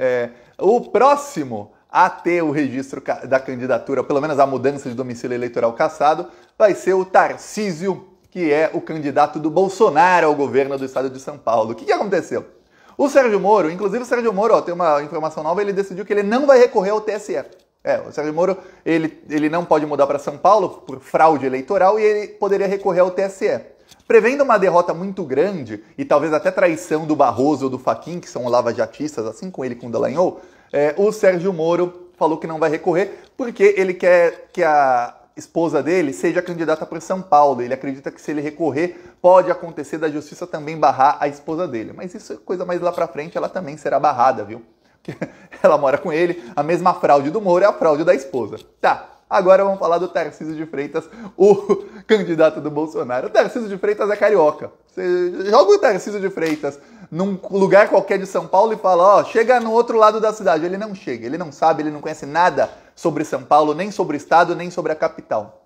é, o próximo a ter o registro da candidatura, pelo menos a mudança de domicílio eleitoral caçado, vai ser o Tarcísio, que é o candidato do Bolsonaro ao governo do estado de São Paulo. O que, que aconteceu? O Sérgio Moro, inclusive o Sérgio Moro, ó, tem uma informação nova, ele decidiu que ele não vai recorrer ao TSE. É, o Sérgio Moro, ele, ele não pode mudar para São Paulo por fraude eleitoral e ele poderia recorrer ao TSE. Prevendo uma derrota muito grande e talvez até traição do Barroso ou do Faquin, que são lava-jatistas, assim com ele com o Dallagnol, é, o Sérgio Moro falou que não vai recorrer porque ele quer que a esposa dele seja candidata para São Paulo. Ele acredita que se ele recorrer, pode acontecer da justiça também barrar a esposa dele. Mas isso é coisa mais lá para frente, ela também será barrada, viu? Porque ela mora com ele, a mesma fraude do Moro é a fraude da esposa. Tá, Agora vamos falar do Tarcísio de Freitas, o candidato do Bolsonaro. O Tarcísio de Freitas é carioca. Você joga o Tarcísio de Freitas num lugar qualquer de São Paulo e fala, ó, oh, chega no outro lado da cidade. Ele não chega, ele não sabe, ele não conhece nada sobre São Paulo, nem sobre o estado, nem sobre a capital.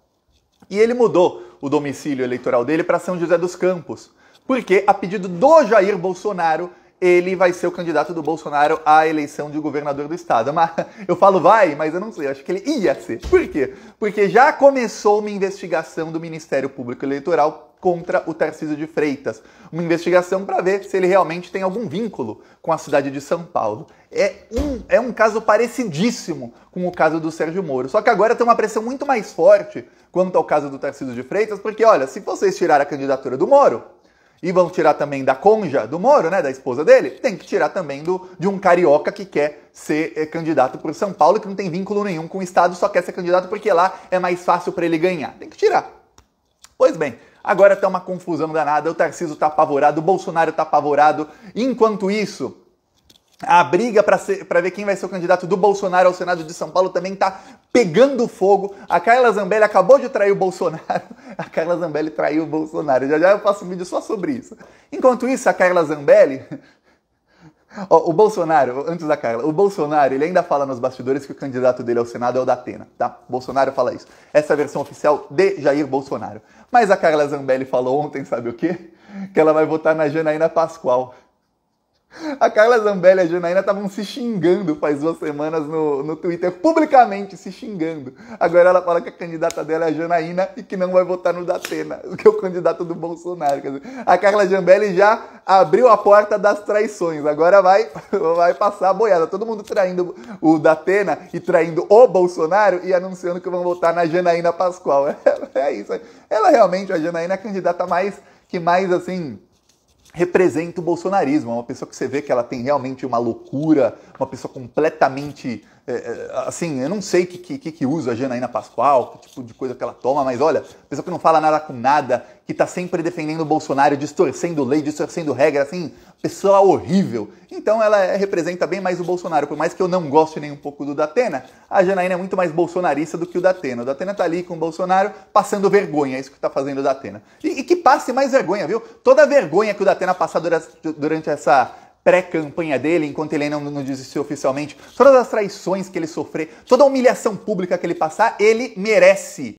E ele mudou o domicílio eleitoral dele para São José dos Campos, porque a pedido do Jair Bolsonaro, ele vai ser o candidato do Bolsonaro à eleição de governador do estado. Mas eu falo vai, mas eu não sei, eu acho que ele ia ser. Por quê? Porque já começou uma investigação do Ministério Público Eleitoral contra o Tarcísio de Freitas. Uma investigação para ver se ele realmente tem algum vínculo com a cidade de São Paulo. É um, é um caso parecidíssimo com o caso do Sérgio Moro. Só que agora tem uma pressão muito mais forte quanto ao caso do Tarcísio de Freitas, porque olha, se vocês tirar a candidatura do Moro, e vão tirar também da Conja, do Moro, né, da esposa dele. Tem que tirar também do, de um carioca que quer ser eh, candidato por São Paulo, que não tem vínculo nenhum com o Estado, só quer ser candidato porque lá é mais fácil para ele ganhar. Tem que tirar. Pois bem, agora tá uma confusão danada, o Tarcísio tá apavorado, o Bolsonaro tá apavorado. Enquanto isso, a briga para ver quem vai ser o candidato do Bolsonaro ao Senado de São Paulo também está pegando fogo. A Carla Zambelli acabou de trair o Bolsonaro. A Carla Zambelli traiu o Bolsonaro. Já já eu faço um vídeo só sobre isso. Enquanto isso, a Carla Zambelli o Bolsonaro, antes da Carla, o Bolsonaro, ele ainda fala nos bastidores que o candidato dele ao Senado é o da Atena, tá? O Bolsonaro fala isso. Essa é a versão oficial de Jair Bolsonaro. Mas a Carla Zambelli falou ontem, sabe o quê? Que ela vai votar na Janaína Pascoal. A Carla Zambelli e a Janaína estavam se xingando faz duas semanas no, no Twitter, publicamente se xingando. Agora ela fala que a candidata dela é a Janaína e que não vai votar no Datena, que é o candidato do Bolsonaro. a Carla Zambelli já abriu a porta das traições, agora vai, vai passar a boiada. Todo mundo traindo o Datena e traindo o Bolsonaro e anunciando que vão votar na Janaína Pascoal. É, é isso. Ela realmente, a Janaína, é a candidata mais que mais assim representa o bolsonarismo. É uma pessoa que você vê que ela tem realmente uma loucura, uma pessoa completamente é, é, assim, eu não sei o que, que, que, usa a Janaína Pascoal, que tipo de coisa que ela toma, mas olha, pessoa que não fala nada com nada, que está sempre defendendo o Bolsonaro, distorcendo lei, distorcendo regra, assim, pessoa horrível. Então ela é, representa bem mais o Bolsonaro, por mais que eu não goste nem um pouco do Datena, a Janaína é muito mais bolsonarista do que o Datena. O Datena tá ali com o Bolsonaro passando vergonha, é isso que tá fazendo o Datena. E, e que passe mais vergonha, viu? Toda vergonha que o Datena passa durante, durante essa pré-campanha dele, enquanto ele ainda não, não desistiu oficialmente, todas as traições que ele sofrer, toda a humilhação pública que ele passar, ele merece.